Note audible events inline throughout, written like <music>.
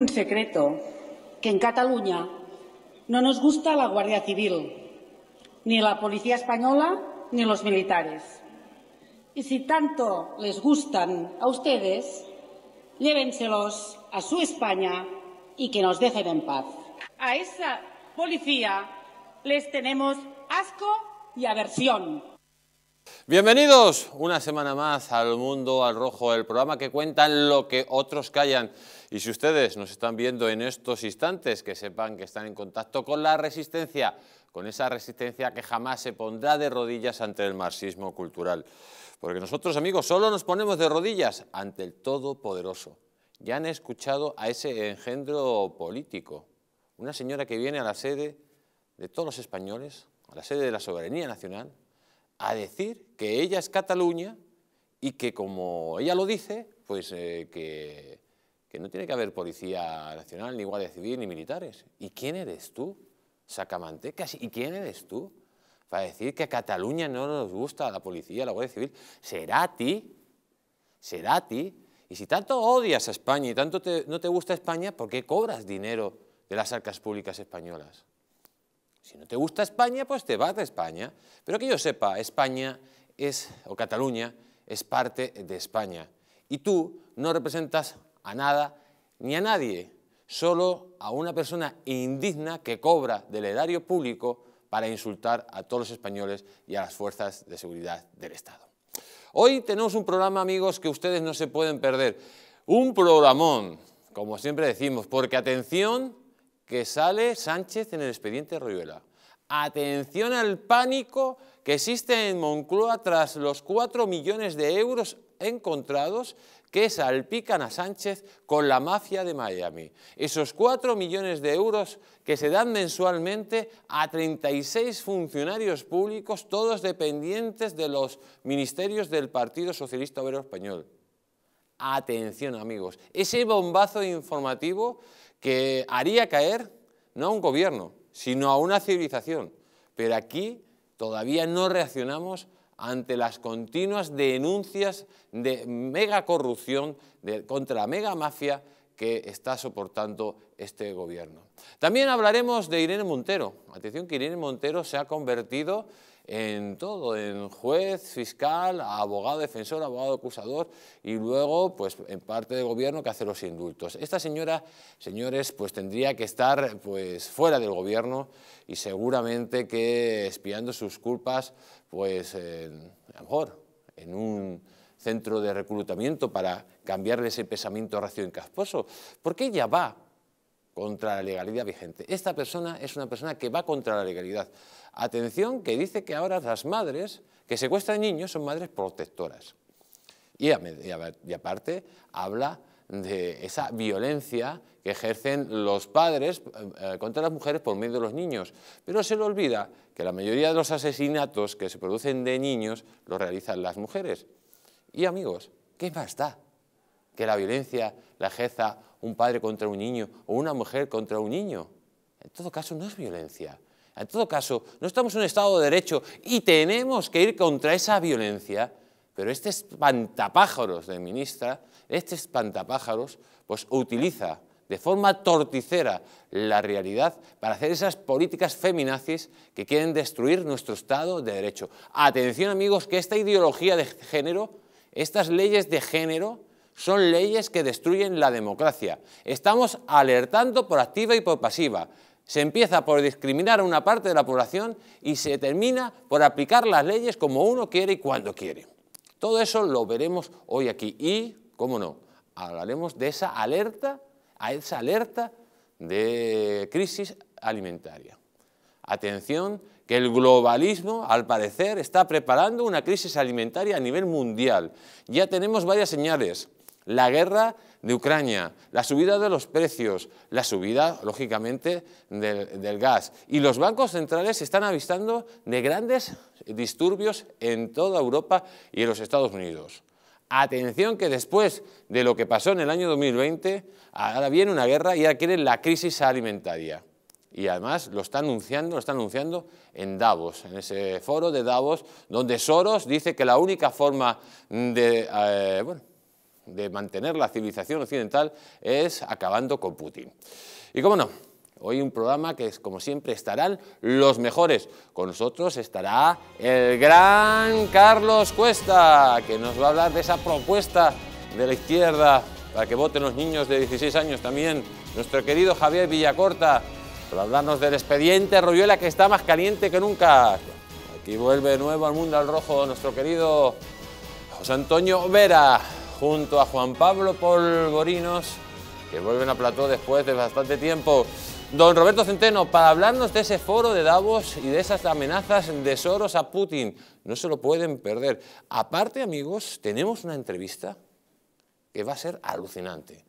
un secreto que en Cataluña no nos gusta la Guardia Civil, ni la Policía Española, ni los militares. Y si tanto les gustan a ustedes, llévenselos a su España y que nos dejen en paz. A esa policía les tenemos asco y aversión. Bienvenidos una semana más al Mundo al Rojo, el programa que cuenta lo que otros callan. Y si ustedes nos están viendo en estos instantes, que sepan que están en contacto con la resistencia, con esa resistencia que jamás se pondrá de rodillas ante el marxismo cultural. Porque nosotros, amigos, solo nos ponemos de rodillas ante el Todopoderoso. Ya han escuchado a ese engendro político, una señora que viene a la sede de todos los españoles, a la sede de la soberanía nacional, a decir que ella es Cataluña y que como ella lo dice, pues eh, que que no tiene que haber policía nacional, ni guardia civil, ni militares. ¿Y quién eres tú? Sacamantecas, ¿y quién eres tú? Para decir que a Cataluña no nos gusta la policía, la guardia civil, será a ti, será a ti. Y si tanto odias a España y tanto no te gusta España, ¿por qué cobras dinero de las arcas públicas españolas? Si no te gusta España, pues te vas de España. Pero que yo sepa, España es, o Cataluña es parte de España. Y tú no representas a nada ni a nadie, solo a una persona indigna que cobra del erario público para insultar a todos los españoles y a las fuerzas de seguridad del Estado. Hoy tenemos un programa, amigos, que ustedes no se pueden perder. Un programón, como siempre decimos, porque atención que sale Sánchez en el expediente Royuela. Atención al pánico que existe en Moncloa tras los 4 millones de euros encontrados que salpican a Sánchez con la mafia de Miami. Esos 4 millones de euros que se dan mensualmente a 36 funcionarios públicos, todos dependientes de los ministerios del Partido Socialista Obrero Español. Atención amigos, ese bombazo informativo que haría caer no a un gobierno, sino a una civilización. Pero aquí todavía no reaccionamos ante las continuas denuncias de mega corrupción contra la mega mafia que está soportando este gobierno. También hablaremos de Irene Montero. Atención que Irene Montero se ha convertido en todo, en juez, fiscal, abogado defensor, abogado acusador y luego pues en parte del gobierno que hace los indultos. Esta señora, señores, pues tendría que estar pues fuera del gobierno y seguramente que espiando sus culpas pues eh, a lo mejor en un centro de reclutamiento para cambiarle ese pensamiento racio casposo porque ella va contra la legalidad vigente. Esta persona es una persona que va contra la legalidad. Atención, que dice que ahora las madres que secuestran niños son madres protectoras. y aparte habla de esa violencia que ejercen los padres eh, eh, contra las mujeres por medio de los niños. Pero se le olvida que la mayoría de los asesinatos que se producen de niños los realizan las mujeres. Y amigos, ¿qué más da? Que la violencia la ejerza un padre contra un niño o una mujer contra un niño. En todo caso, no es violencia. En todo caso, no estamos en un Estado de Derecho y tenemos que ir contra esa violencia, pero este espantapájaros de ministra este espantapájaros pues, utiliza de forma torticera la realidad para hacer esas políticas feminazis que quieren destruir nuestro Estado de Derecho. Atención amigos, que esta ideología de género, estas leyes de género, son leyes que destruyen la democracia. Estamos alertando por activa y por pasiva. Se empieza por discriminar a una parte de la población y se termina por aplicar las leyes como uno quiere y cuando quiere. Todo eso lo veremos hoy aquí y ¿Cómo no? Hablaremos de esa alerta, a esa alerta de crisis alimentaria. Atención, que el globalismo, al parecer, está preparando una crisis alimentaria a nivel mundial. Ya tenemos varias señales. La guerra de Ucrania, la subida de los precios, la subida, lógicamente, del, gas. Y los bancos centrales están avistando de grandes disturbios en toda Europa y en los Estados Unidos. Atención que después de lo que pasó en el año 2020, ahora viene una guerra y ahora la crisis alimentaria. Y además lo está anunciando, lo está anunciando en Davos, en ese foro de Davos, donde Soros dice que la única forma de, eh, de mantener la civilización occidental es acabando con Putin. Y cómo no, Hoy un programa que, como siempre, estarán los mejores. Con nosotros estará el gran Carlos Cuesta, que nos va a hablar de esa propuesta de la izquierda para que voten los niños de 16 años también. Nuestro querido Javier Villacorta, para hablarnos del expediente Royuela, que está más caliente que nunca. Aquí vuelve nuevo al mundo al rojo nuestro querido José Antonio Vera, junto a Juan Pablo Polvorinos, que vuelven a plató después de bastante tiempo. Don Roberto Centeno, para hablarnos de ese foro de Davos y de esas amenazas de Soros a Putin, no se lo pueden perder. Aparte, amigos, tenemos una entrevista que va a ser alucinante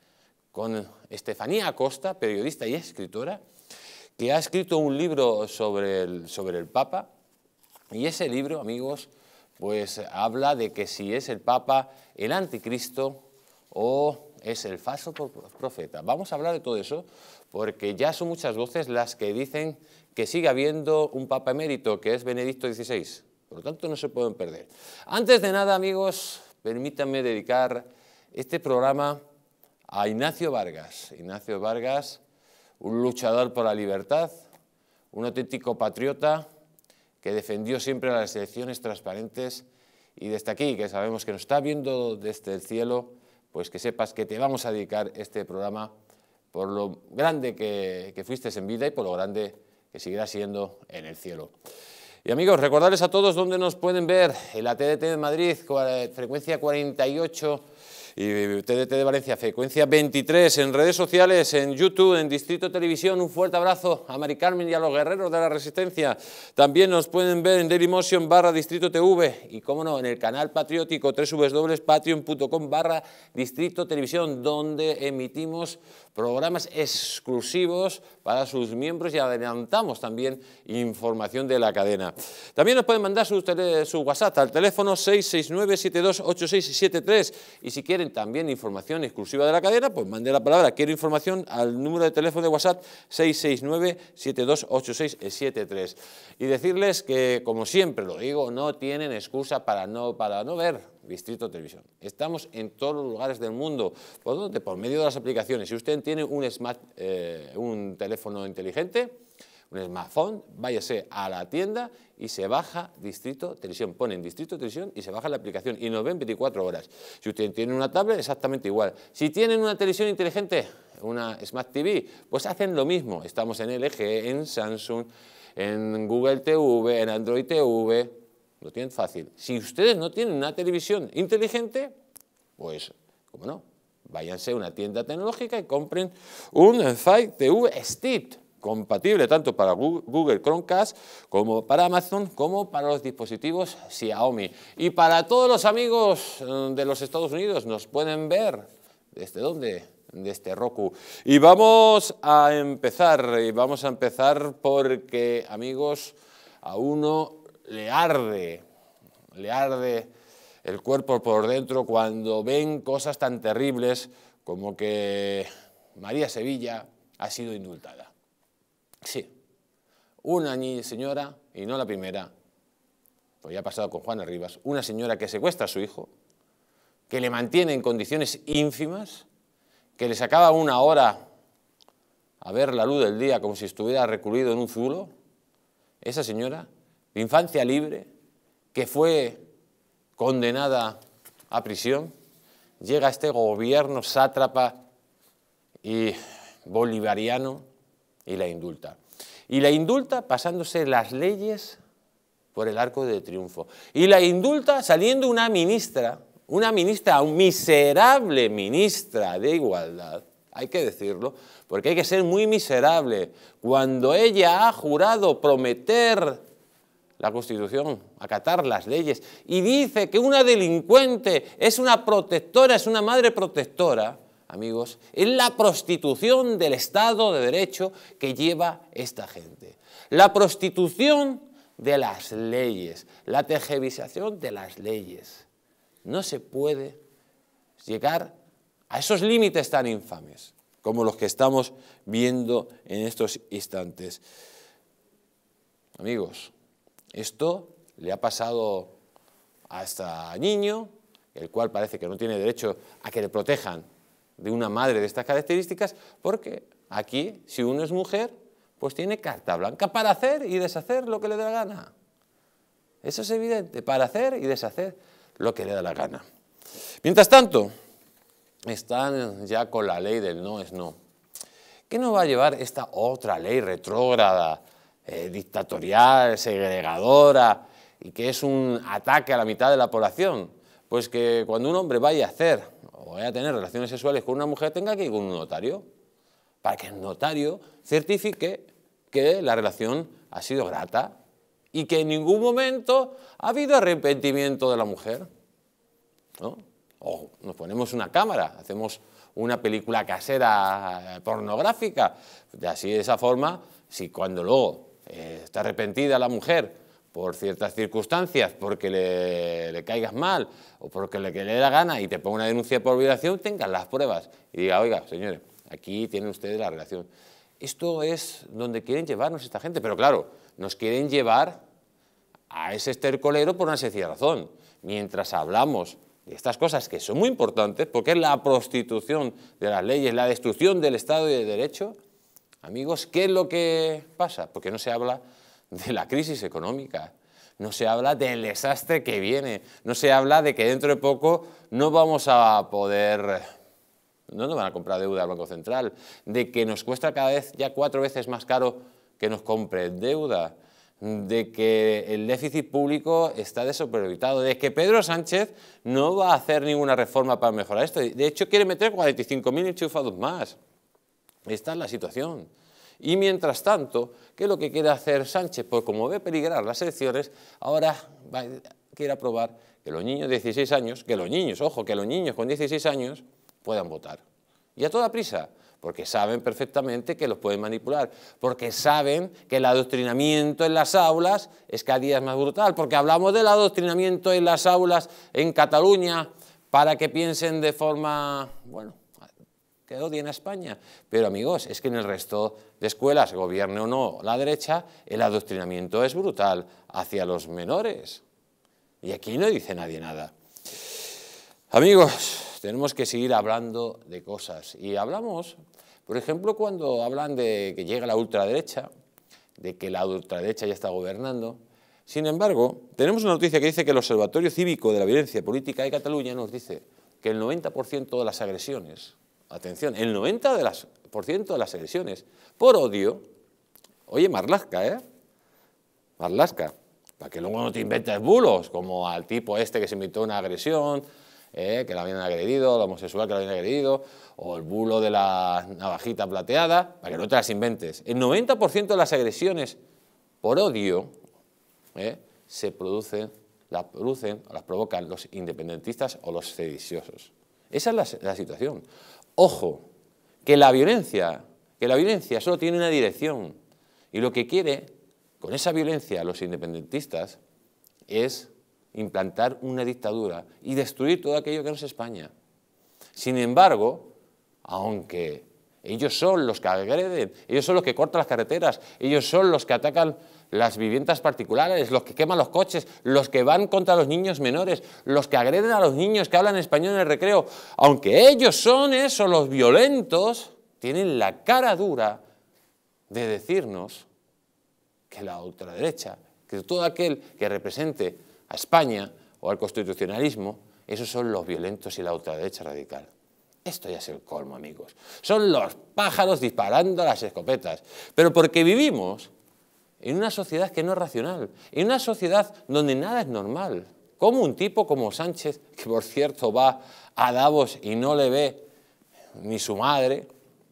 con Estefanía Acosta, periodista y escritora, que ha escrito un libro sobre el, sobre el Papa y ese libro, amigos, pues habla de que si es el Papa el anticristo o es el falso profeta. Vamos a hablar de todo eso porque ya son muchas voces las que dicen que sigue habiendo un Papa emérito, que es Benedicto XVI. Por lo tanto, no se pueden perder. Antes de nada, amigos, permítanme dedicar este programa a Ignacio Vargas. Ignacio Vargas, un luchador por la libertad, un auténtico patriota que defendió siempre las elecciones transparentes y desde aquí, que sabemos que nos está viendo desde el cielo, pues que sepas que te vamos a dedicar este programa por lo grande que, fuiste en vida y por lo grande que seguirás siendo en el cielo. Y amigos, recordarles a todos dónde nos pueden ver en la TDT de Madrid, eh, frecuencia 48 y TDT de Valencia, frecuencia 23, en redes sociales, en YouTube, en Distrito Televisión. Un fuerte abrazo a Mari Carmen y a los guerreros de la Resistencia. También nos pueden ver en Dailymotion barra Distrito TV y, cómo no, en el canal patriótico www.patreon.com barra Distrito Televisión, donde emitimos programas exclusivos para sus miembros y adelantamos también información de la cadena. También nos pueden mandar su, WhatsApp al teléfono 669-728673 y si quieren también información exclusiva de la cadena, pues mande la palabra quiero información al número de teléfono de WhatsApp 669-728673 y decirles que como siempre lo digo, no tienen excusa para no, para no ver Distrito Televisión. Estamos en todos los lugares del mundo. ¿Por dónde? Por medio de las aplicaciones. Si usted tiene un, smart, eh, un teléfono inteligente, un smartphone, váyase a la tienda y se baja Distrito Televisión. Ponen Distrito Televisión y se baja la aplicación y nos ven 24 horas. Si usted tiene una tablet, exactamente igual. Si tienen una televisión inteligente, una Smart TV, pues hacen lo mismo. Estamos en LG, en Samsung, en Google TV, en Android TV, lo tienen fácil. Si ustedes no tienen una televisión inteligente, pues, ¿cómo no? Váyanse a una tienda tecnológica y compren un Fire TV Stick compatible tanto para Google Chromecast como para Amazon como para los dispositivos Xiaomi. Y para todos los amigos mm, de los Estados Unidos nos pueden ver desde dónde desde este Roku. Y vamos a empezar, y vamos a empezar porque amigos, a uno le arde, le arde el cuerpo por dentro cuando ven cosas tan terribles como que María Sevilla ha sido indultada. Sí, una señora, y no la primera, pues ya ha pasado con Juana Rivas, una señora que secuestra a su hijo, que le mantiene en condiciones ínfimas, que le sacaba una hora a ver la luz del día como si estuviera recluido en un zulo, esa señora infancia libre, que fue condenada a prisión, llega este gobierno sátrapa y bolivariano y la indulta. Y la indulta pasándose las leyes por el arco de triunfo. Y la indulta saliendo una ministra, una ministra, un miserable ministra de igualdad, hay que decirlo, porque hay que ser muy miserable, cuando ella ha jurado prometer la Constitución, acatar las leyes, y dice que una delincuente es una protectora, es una madre protectora, amigos, es la prostitución del Estado de Derecho que lleva esta gente. La prostitución de las leyes, la tejevisación de las leyes. No se puede llegar a esos límites tan infames como los que estamos viendo en estos instantes. Amigos, esto le ha pasado a este niño, el cual parece que no tiene derecho a que le protejan de una madre de estas características, porque aquí, si uno es mujer, pues tiene carta blanca para hacer y deshacer lo que le da la gana. Eso es evidente, para hacer y deshacer lo que le da la gana. Mientras tanto, están ya con la ley del no es no. ¿Qué nos va a llevar esta otra ley retrógrada eh, dictatorial, segregadora, y que es un ataque a la mitad de la población. Pues que cuando un hombre vaya a hacer o vaya a tener relaciones sexuales con una mujer, tenga que ir con un notario, para que el notario certifique que la relación ha sido grata y que en ningún momento ha habido arrepentimiento de la mujer. ¿no? O nos ponemos una cámara, hacemos una película casera eh, pornográfica. De así, de esa forma, si cuando luego eh, está arrepentida la mujer por ciertas circunstancias, porque le, caigas mal o porque le, da la gana y te ponga una denuncia por violación, Tengan las pruebas y diga, oiga, señores, aquí tienen ustedes la relación. Esto es donde quieren llevarnos esta gente, pero claro, nos quieren llevar a ese estercolero por una sencilla razón. Mientras hablamos de estas cosas que son muy importantes, porque es la prostitución de las leyes, la destrucción del Estado y de Derecho, Amigos, ¿qué es lo que pasa? Porque no se habla de la crisis económica, no se habla del desastre que viene, no se habla de que dentro de poco no vamos a poder, no nos van a comprar deuda al Banco Central, de que nos cuesta cada vez ya cuatro veces más caro que nos compre deuda, de que el déficit público está desorbitado, de que Pedro Sánchez no va a hacer ninguna reforma para mejorar esto, de hecho quiere meter 45.000 enchufados más. Esta es la situación. Y mientras tanto, ¿qué es lo que quiere hacer Sánchez? Pues como ve peligrar las elecciones, ahora quiere aprobar que los niños de 16 años, que los niños, ojo, que los niños con 16 años puedan votar. Y a toda prisa, porque saben perfectamente que los pueden manipular, porque saben que el adoctrinamiento en las aulas es cada día más brutal, porque hablamos del adoctrinamiento en las aulas en Cataluña para que piensen de forma, bueno, que odian a España. Pero amigos, es que en el resto de escuelas, gobierne o no la derecha, el adoctrinamiento es brutal hacia los menores. Y aquí no dice nadie nada. Amigos, tenemos que seguir hablando de cosas. Y hablamos, por ejemplo, cuando hablan de que llega la ultraderecha, de que la ultraderecha ya está gobernando. Sin embargo, tenemos una noticia que dice que el Observatorio Cívico de la Violencia Política de Cataluña nos dice que el 90% de las agresiones atención, el 90% de las, agresiones por odio, oye, Marlasca, ¿eh? Marlaska, para que luego no te inventes bulos, como al tipo este que se inventó una agresión, ¿eh? que la habían agredido, la homosexual que la habían agredido, o el bulo de la navajita plateada, para que no te las inventes. El 90% de las agresiones por odio ¿eh? se producen, las producen, las provocan los independentistas o los sediciosos. Esa es la, situación. Ojo, que la violencia, que la violencia solo tiene una dirección y lo que quiere con esa violencia los independentistas es implantar una dictadura y destruir todo aquello que no es España. Sin embargo, aunque ellos son los que agreden, ellos son los que cortan las carreteras, ellos son los que atacan las viviendas particulares, los que queman los coches, los que van contra los niños menores, los que agreden a los niños que hablan español en el recreo, aunque ellos son esos los violentos, tienen la cara dura de decirnos que la ultraderecha, que todo aquel que represente a España o al constitucionalismo, esos son los violentos y la ultraderecha radical. Esto ya es el colmo, amigos. Son los pájaros disparando las escopetas. Pero porque vivimos en una sociedad que no es racional, en una sociedad donde nada es normal. Como un tipo como Sánchez, que por cierto va a Davos y no le ve ni su madre,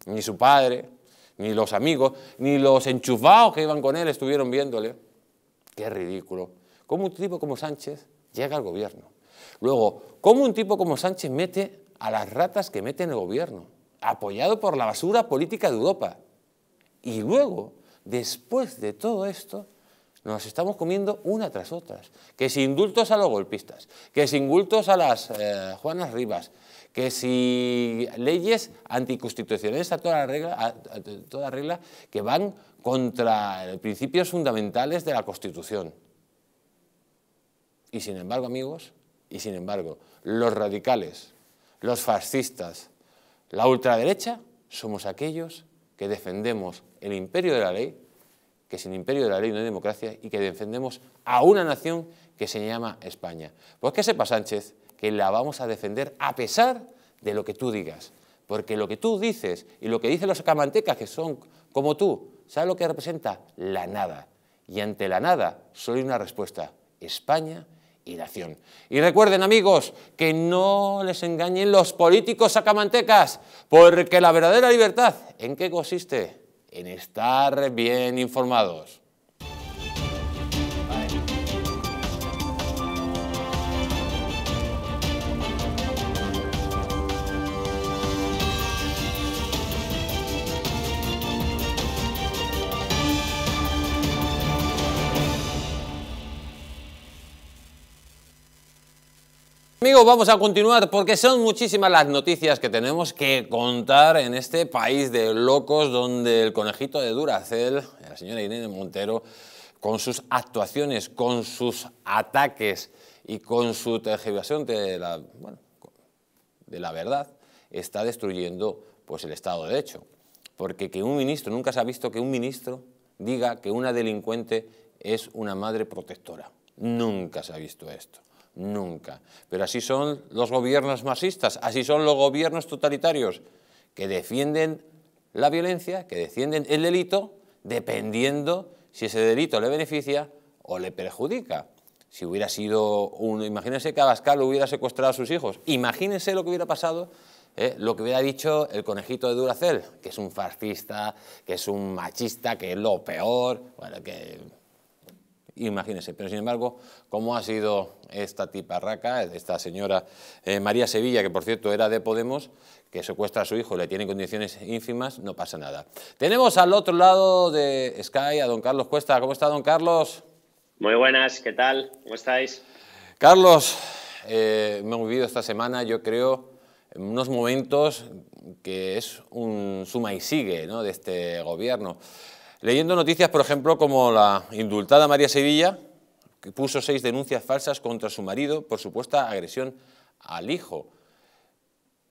ni su padre, ni los amigos, ni los enchufados que iban con él estuvieron viéndole. Qué ridículo. ¿Cómo un tipo como Sánchez llega al gobierno. Luego, ¿Cómo un tipo como Sánchez mete a las ratas que mete en el gobierno, apoyado por la basura política de Europa. Y luego, después de todo esto, nos estamos comiendo una tras otra. Que si indultos a los golpistas, que si indultos a las eh, Juanas Rivas, que si leyes anticonstitucionales a toda regla, toda regla que van contra principios fundamentales de la Constitución. Y sin embargo, amigos, y sin embargo, los radicales, los fascistas, la ultraderecha, somos aquellos que defendemos el imperio de la ley, que sin imperio de la ley no hay democracia, y que defendemos a una nación que se llama España. Pues que sepa Sánchez que la vamos a defender a pesar de lo que tú digas, porque lo que tú dices y lo que dicen los camantecas, que son como tú, ¿sabes lo que representa? La nada. Y ante la nada, solo hay una respuesta, España y Y recuerden amigos, que no les engañen los políticos sacamantecas, porque la verdadera libertad, ¿en qué consiste? En estar bien informados. Amigos, vamos a continuar porque son muchísimas las noticias que tenemos que contar en este país de locos donde el conejito de Duracel, la señora Irene Montero, con sus actuaciones, con sus ataques y con su tergiversación de la, de la verdad, está destruyendo pues, el Estado de Derecho. Porque que un ministro, nunca se ha visto que un ministro diga que una delincuente es una madre protectora. Nunca se ha visto esto nunca. Pero así son los gobiernos masistas, así son los gobiernos totalitarios, que defienden la violencia, que defienden el delito, dependiendo si ese delito le beneficia o le perjudica. Si hubiera sido uno, Imagínense que Abascal hubiera secuestrado a sus hijos. Imagínense lo que hubiera pasado ¿eh? lo que hubiera dicho el conejito de Duracel, que es un fascista, que es un machista, que es lo peor, bueno, que imagínense. Pero sin embargo, cómo ha sido esta tiparraca, esta señora eh, María Sevilla, que por cierto era de Podemos, que secuestra a su hijo, le tiene condiciones ínfimas, no pasa nada. Tenemos al otro lado de Sky a don Carlos Cuesta. ¿Cómo está don Carlos? Muy buenas, ¿qué tal? ¿Cómo estáis? Carlos, me eh, he vivido esta semana, yo creo, unos momentos que es un suma y sigue ¿no? de este gobierno. Leyendo noticias, por ejemplo, como la indultada María Sevilla, que puso seis denuncias falsas contra su marido por supuesta agresión al hijo.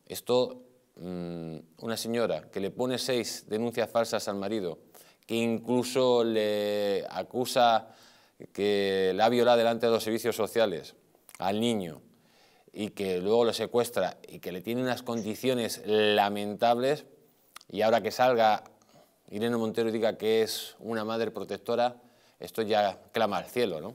Esto, mm, una señora que le pone seis denuncias falsas al marido, que incluso le acusa que la viola delante de los servicios sociales al niño y que luego lo secuestra y que le tiene unas condiciones lamentables y ahora que salga Irene Montero diga que es una madre protectora, esto ya clama al cielo, ¿no?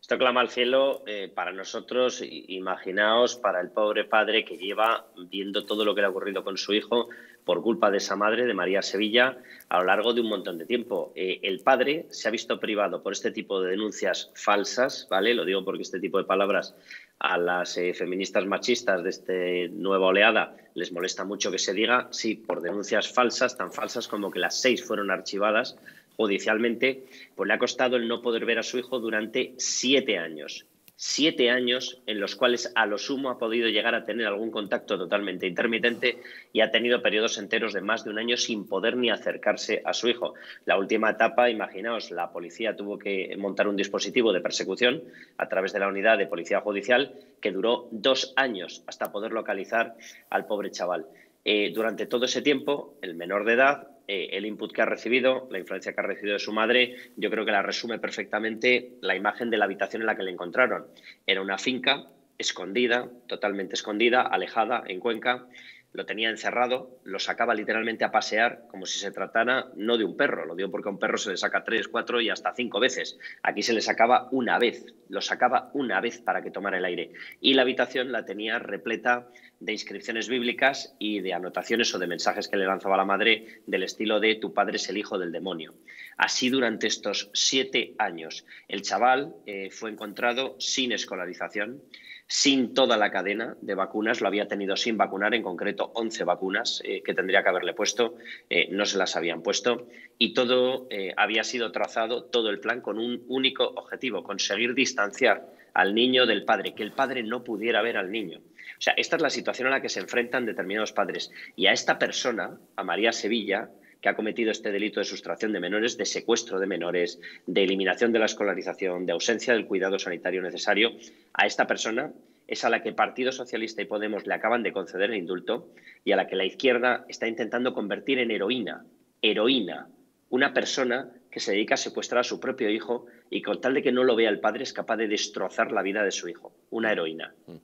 Esto clama al cielo eh, para nosotros, imaginaos, para el pobre padre que lleva viendo todo lo que le ha ocurrido con su hijo por culpa de esa madre, de María Sevilla, a lo largo de un montón de tiempo. Eh, el padre se ha visto privado por este tipo de denuncias falsas, ¿vale? Lo digo porque este tipo de palabras a las eh, feministas machistas de esta nueva oleada les molesta mucho que se diga, sí, por denuncias falsas, tan falsas como que las seis fueron archivadas judicialmente, pues le ha costado el no poder ver a su hijo durante siete años siete años en los cuales a lo sumo ha podido llegar a tener algún contacto totalmente intermitente y ha tenido periodos enteros de más de un año sin poder ni acercarse a su hijo. La última etapa, imaginaos, la policía tuvo que montar un dispositivo de persecución a través de la unidad de policía judicial que duró dos años hasta poder localizar al pobre chaval. Eh, durante todo ese tiempo, el menor de edad eh, el input que ha recibido, la influencia que ha recibido de su madre, yo creo que la resume perfectamente la imagen de la habitación en la que le encontraron. Era una finca escondida, totalmente escondida, alejada, en Cuenca, lo tenía encerrado, lo sacaba literalmente a pasear como si se tratara no de un perro, lo digo porque a un perro se le saca tres, cuatro y hasta cinco veces. Aquí se le sacaba una vez, lo sacaba una vez para que tomara el aire. Y la habitación la tenía repleta de inscripciones bíblicas y de anotaciones o de mensajes que le lanzaba la madre del estilo de tu padre es el hijo del demonio. Así durante estos siete años, el chaval eh, fue encontrado sin escolarización sin toda la cadena de vacunas, lo había tenido sin vacunar, en concreto 11 vacunas eh, que tendría que haberle puesto, eh, no se las habían puesto, y todo eh, había sido trazado, todo el plan, con un único objetivo, conseguir distanciar al niño del padre, que el padre no pudiera ver al niño. O sea, esta es la situación a la que se enfrentan determinados padres. Y a esta persona, a María Sevilla, que ha cometido este delito de sustracción de menores, de secuestro de menores, de eliminación de la escolarización, de ausencia del cuidado sanitario necesario, a esta persona es a la que Partido Socialista y Podemos le acaban de conceder el indulto y a la que la izquierda está intentando convertir en heroína, heroína, una persona que se dedica a secuestrar a su propio hijo y con tal de que no lo vea el padre es capaz de destrozar la vida de su hijo, una heroína. Mm.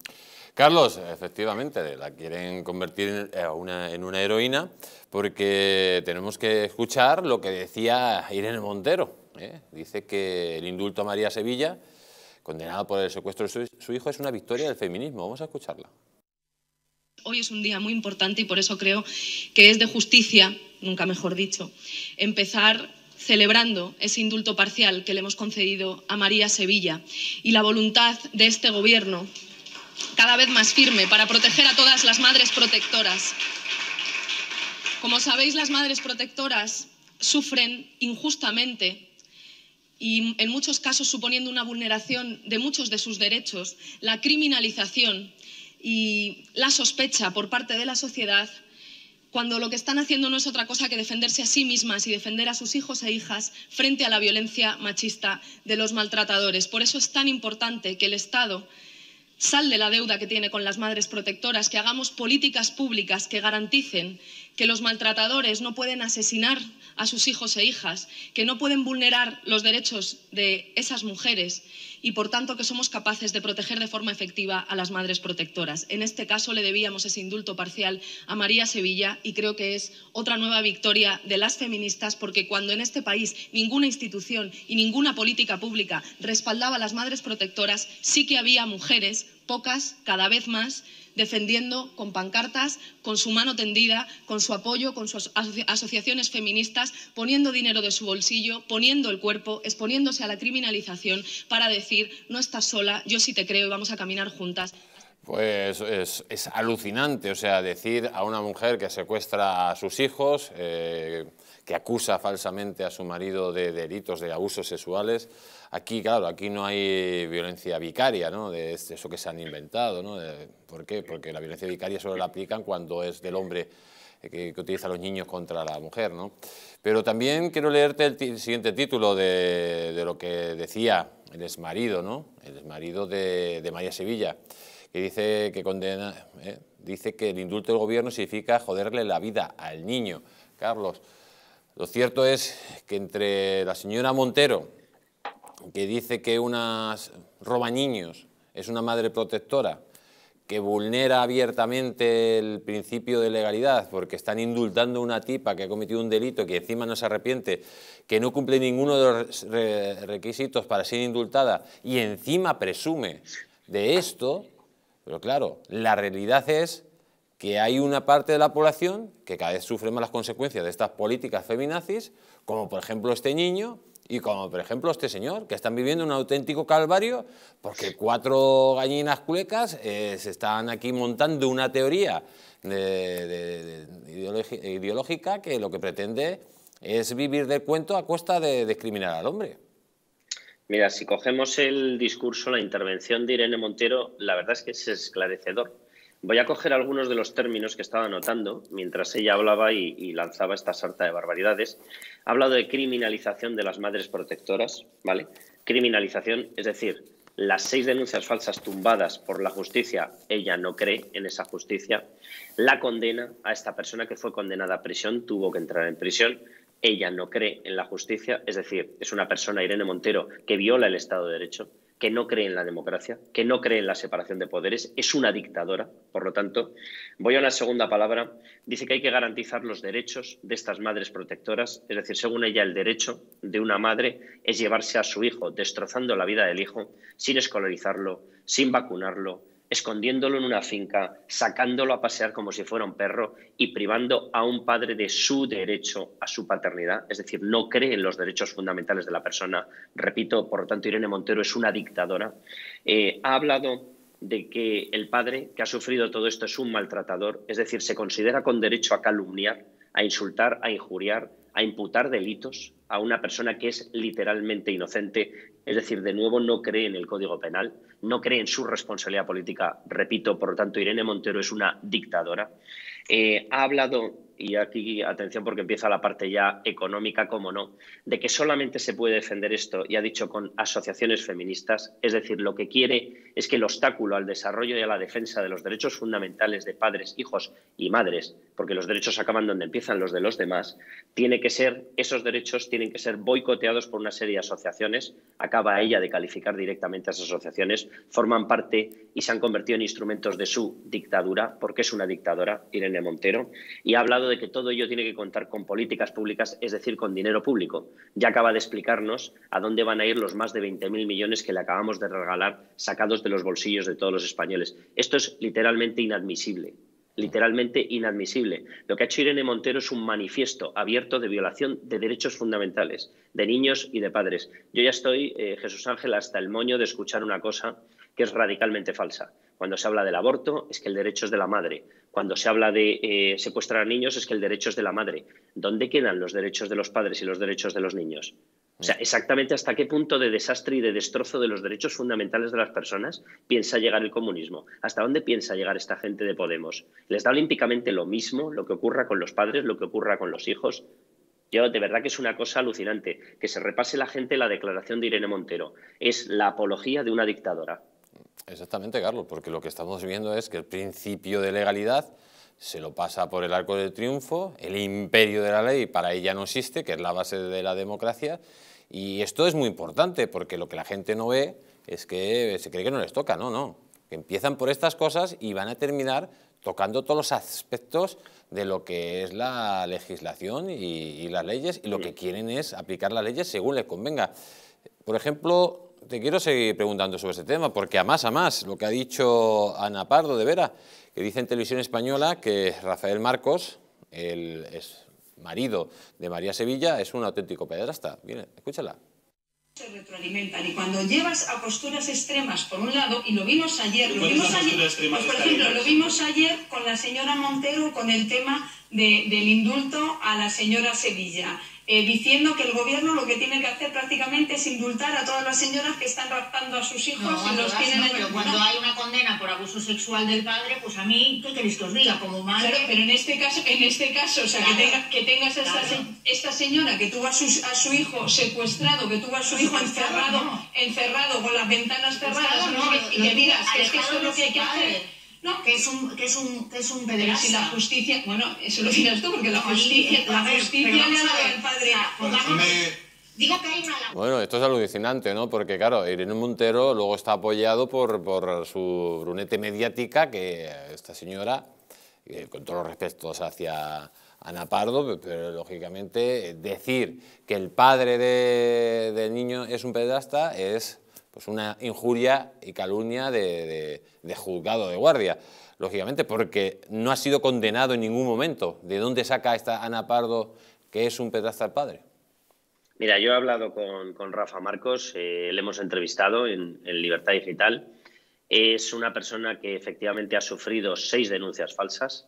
Carlos, efectivamente, la quieren convertir en una, heroína porque tenemos que escuchar lo que decía Irene Montero. ¿eh? Dice que el indulto a María Sevilla, condenada por el secuestro de su hijo, es una victoria del feminismo. Vamos a escucharla. Hoy es un día muy importante y por eso creo que es de justicia, nunca mejor dicho, empezar celebrando ese indulto parcial que le hemos concedido a María Sevilla y la voluntad de este Gobierno cada vez más firme para proteger a todas las madres protectoras. Como sabéis, las madres protectoras sufren injustamente y en muchos casos suponiendo una vulneración de muchos de sus derechos, la criminalización y la sospecha por parte de la sociedad cuando lo que están haciendo no es otra cosa que defenderse a sí mismas y defender a sus hijos e hijas frente a la violencia machista de los maltratadores. Por eso es tan importante que el Estado sal de la deuda que tiene con las madres protectoras, que hagamos políticas públicas que garanticen que los maltratadores no pueden asesinar a sus hijos e hijas, que no pueden vulnerar los derechos de esas mujeres y, por tanto, que somos capaces de proteger de forma efectiva a las madres protectoras. En este caso, le debíamos ese indulto parcial a María Sevilla y creo que es otra nueva victoria de las feministas porque cuando en este país ninguna institución y ninguna política pública respaldaba a las madres protectoras, sí que había mujeres, pocas, cada vez más, defendiendo con pancartas, con su mano tendida, con su apoyo, con sus asociaciones feministas, poniendo dinero de su bolsillo, poniendo el cuerpo, exponiéndose a la criminalización para decir, no estás sola, yo sí te creo y vamos a caminar juntas. Pues es, alucinante, o sea, decir a una mujer que secuestra a sus hijos... Eh, que acusa falsamente a su marido de delitos de abusos sexuales. Aquí, claro, aquí no hay violencia vicaria, ¿no? De eso que se han inventado, ¿no? ¿Por qué? Porque la violencia vicaria solo la aplican cuando es del hombre eh, que, utiliza a los niños contra la mujer, ¿no? Pero también quiero leerte el, siguiente título de, lo que decía el exmarido, ¿no? El exmarido de, de María Sevilla, que dice que condena, eh, dice que el indulto del gobierno significa joderle la vida al niño. Carlos, lo cierto es que entre la señora Montero, que dice que unas roba niños, es una madre protectora, que vulnera abiertamente el principio de legalidad porque están indultando a una tipa que ha cometido un delito, que encima no se arrepiente, que no cumple ninguno de los requisitos para ser indultada y encima presume de esto, pero claro, la realidad es que hay una parte de la población que cada vez sufre más las consecuencias de estas políticas feminazis, como por ejemplo este niño y como por ejemplo este señor, que están viviendo un auténtico calvario porque cuatro gallinas cuecas eh, se están aquí montando una teoría ideológica que lo que pretende es vivir del cuento a costa de discriminar al hombre. Mira, si cogemos el discurso, la intervención de Irene Montero, la verdad es que es esclarecedor Voy a coger algunos de los términos que estaba anotando mientras ella hablaba y, lanzaba esta sarta de barbaridades. Ha hablado de criminalización de las madres protectoras, ¿vale? Criminalización, es decir, las seis denuncias falsas tumbadas por la justicia, ella no cree en esa justicia. La condena a esta persona que fue condenada a prisión, tuvo que entrar en prisión, ella no cree en la justicia, es decir, es una persona, Irene Montero, que viola el Estado de Derecho que no cree en la democracia, que no cree en la separación de poderes, es una dictadora. Por lo tanto, voy a una segunda palabra. Dice que hay que garantizar los derechos de estas madres protectoras. Es decir, según ella, el derecho de una madre es llevarse a su hijo destrozando la vida del hijo sin escolarizarlo, sin vacunarlo, escondiéndolo en una finca, sacándolo a pasear como si fuera un perro y privando a un padre de su derecho a su paternidad. Es decir, no cree en los derechos fundamentales de la persona. Repito, por lo tanto, Irene Montero es una dictadora. Eh, ha hablado de que el padre que ha sufrido todo esto es un maltratador, es decir, se considera con derecho a calumniar, a insultar, a injuriar, a imputar delitos a una persona que es literalmente inocente, es decir, de nuevo no cree en el Código Penal, no cree en su responsabilidad política, repito, por lo tanto Irene Montero es una dictadora, eh, ha hablado y aquí atención porque empieza la parte ya económica, como no, de que solamente se puede defender esto, y ha dicho con asociaciones feministas, es decir, lo que quiere es que el obstáculo al desarrollo y a la defensa de los derechos fundamentales de padres, hijos y madres, porque los derechos acaban donde empiezan los de los demás, tiene que ser, esos derechos tienen que ser boicoteados por una serie de asociaciones, acaba ella de calificar directamente a esas asociaciones, forman parte y se han convertido en instrumentos de su dictadura, porque es una dictadora, Irene Montero, y ha hablado de que todo ello tiene que contar con políticas públicas, es decir, con dinero público. Ya acaba de explicarnos a dónde van a ir los más de 20.000 millones que le acabamos de regalar sacados de los bolsillos de todos los españoles. Esto es literalmente inadmisible literalmente inadmisible. Lo que ha hecho Irene Montero es un manifiesto abierto de violación de derechos fundamentales de niños y de padres. Yo ya estoy, eh, Jesús Ángel, hasta el moño de escuchar una cosa que es radicalmente falsa. Cuando se habla del aborto, es que el derecho es de la madre. Cuando se habla de eh, secuestrar a niños es que el derecho es de la madre. ¿Dónde quedan los derechos de los padres y los derechos de los niños? O sea, exactamente hasta qué punto de desastre y de destrozo de los derechos fundamentales de las personas piensa llegar el comunismo. ¿Hasta dónde piensa llegar esta gente de Podemos? ¿Les da olímpicamente lo mismo lo que ocurra con los padres, lo que ocurra con los hijos? Yo, de verdad que es una cosa alucinante que se repase la gente la declaración de Irene Montero. Es la apología de una dictadora. Exactamente, Carlos, porque lo que estamos viendo es que el principio de legalidad se lo pasa por el arco del triunfo, el imperio de la ley para ella no existe, que es la base de la democracia, y esto es muy importante porque lo que la gente no ve es que se cree que no les toca, no, no, empiezan por estas cosas y van a terminar tocando todos los aspectos de lo que es la legislación y, y las leyes, y lo que quieren es aplicar las leyes según les convenga. Por ejemplo, te quiero seguir preguntando sobre este tema, porque a más a más, lo que ha dicho Ana Pardo de Vera, que dice en televisión española que Rafael Marcos, el marido de María Sevilla, es un auténtico pedrasta. Viene, escúchala se retroalimentan y cuando llevas a posturas extremas por un lado y lo vimos ayer lo vimos ayer pues, por ejemplo lo vimos ayer con la señora Montero con el tema del indulto a la señora Sevilla eh, diciendo que el gobierno lo que tiene que hacer prácticamente es indultar a todas las señoras que están raptando a sus hijos y los tienen cuando hay una condena por abuso sexual del padre, pues a mí, ¿qué queréis que os Como madre... pero en este caso, en este caso o sea, que, tenga, que, tengas a esta, señora que tuvo a su, hijo secuestrado, que tuvo a su hijo encerrado, encerrado con las ventanas cerradas, y que digas que esto es lo que hay que hacer ¿no? Que es un, que es un, que es un la justicia, bueno, eso lo dirás tú, porque la justicia, la justicia le ha al padre. Bueno, esto es alucinante, ¿no? Porque, claro, Irene Montero luego está apoyado por, por su brunete mediática, que esta señora, eh, con todos los respetos hacia Ana Pardo, pero, lógicamente decir que el padre de, del niño es un pedasta es pues una injuria y calumnia de, juzgado de guardia, lógicamente, porque no ha sido condenado en ningún momento. ¿De dónde saca esta Ana Pardo que es un pedazo al padre? Mira, yo he hablado con, Rafa Marcos, eh, le hemos entrevistado en, Libertad Digital. Es una persona que efectivamente ha sufrido seis denuncias falsas,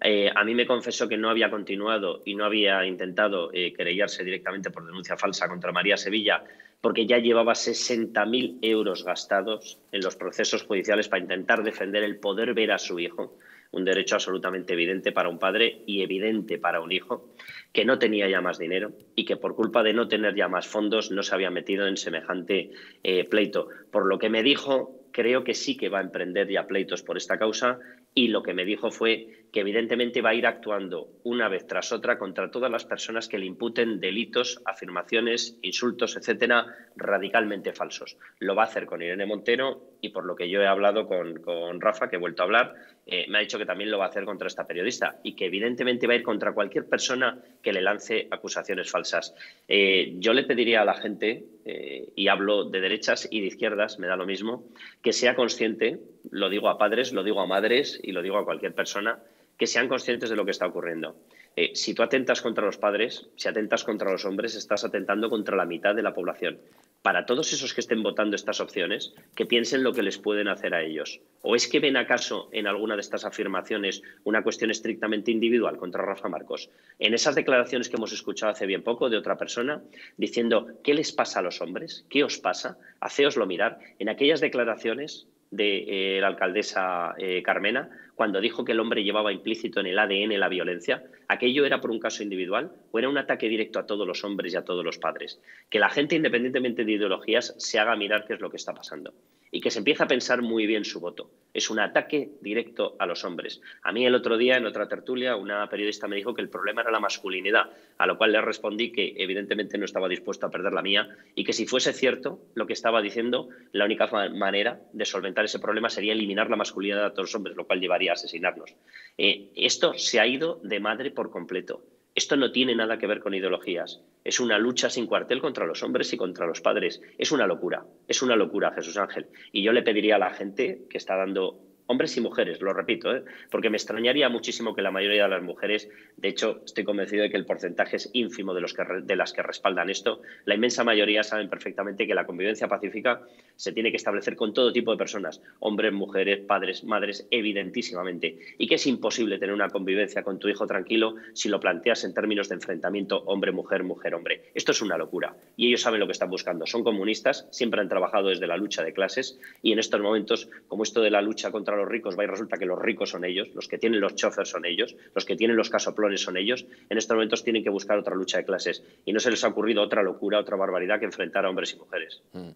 eh, a mí me confesó que no había continuado y no había intentado eh, querellarse directamente por denuncia falsa contra María Sevilla porque ya llevaba 60.000 euros gastados en los procesos judiciales para intentar defender el poder ver a su hijo, un derecho absolutamente evidente para un padre y evidente para un hijo, que no tenía ya más dinero y que por culpa de no tener ya más fondos no se había metido en semejante eh, pleito. Por lo que me dijo, creo que sí que va a emprender ya pleitos por esta causa y lo que me dijo fue que evidentemente va a ir actuando una vez tras otra contra todas las personas que le imputen delitos, afirmaciones, insultos, etcétera, radicalmente falsos. Lo va a hacer con Irene Montero y por lo que yo he hablado con, Rafa, que he vuelto a hablar, eh, me ha dicho que también lo va a hacer contra esta periodista y que evidentemente va a ir contra cualquier persona que le lance acusaciones falsas. Eh, yo le pediría a la gente, eh, y hablo de derechas y de izquierdas, me da lo mismo, que sea consciente, lo digo a padres, lo digo a madres y lo digo a cualquier persona, que sean conscientes de lo que está ocurriendo. Eh, si tú atentas contra los padres, si atentas contra los hombres, estás atentando contra la mitad de la población. Para todos esos que estén votando estas opciones, que piensen lo que les pueden hacer a ellos. ¿O es que ven acaso en alguna de estas afirmaciones una cuestión estrictamente individual contra Rafa Marcos? En esas declaraciones que hemos escuchado hace bien poco de otra persona diciendo, ¿qué les pasa a los hombres? ¿Qué os pasa? Hacéoslo mirar. En aquellas declaraciones de eh, la alcaldesa eh, Carmena cuando dijo que el hombre llevaba implícito en el ADN la violencia, aquello era por un caso individual o era un ataque directo a todos los hombres y a todos los padres. Que la gente, independientemente de ideologías, se haga mirar qué es lo que está pasando y que se empieza a pensar muy bien su voto. Es un ataque directo a los hombres. A mí el otro día, en otra tertulia, una periodista me dijo que el problema era la masculinidad, a lo cual le respondí que evidentemente no estaba dispuesto a perder la mía y que si fuese cierto lo que estaba diciendo, la única manera de solventar ese problema sería eliminar la masculinidad de todos los hombres, lo cual llevaría a asesinarnos. Eh, esto se ha ido de madre por completo. Esto no tiene nada que ver con ideologías. Es una lucha sin cuartel contra los hombres y contra los padres. Es una locura, es una locura, Jesús Ángel. Y yo le pediría a la gente que está dando hombres y mujeres, lo repito, ¿eh? porque me extrañaría muchísimo que la mayoría de las mujeres, de hecho estoy convencido de que el porcentaje es ínfimo de, los que, de las que respaldan esto, la inmensa mayoría saben perfectamente que la convivencia pacífica se tiene que establecer con todo tipo de personas, hombres, mujeres, padres, madres, evidentísimamente, y que es imposible tener una convivencia con tu hijo tranquilo si lo planteas en términos de enfrentamiento hombre-mujer, mujer-hombre. Esto es una locura y ellos saben lo que están buscando. Son comunistas, siempre han trabajado desde la lucha de clases y en estos momentos, como esto de la lucha contra los ricos, va y resulta que los ricos son ellos, los que tienen los chofers son ellos, los que tienen los casoplones son ellos, en estos momentos tienen que buscar otra lucha de clases. Y no se les ha ocurrido otra locura, otra barbaridad que enfrentar a hombres y mujeres. Mm.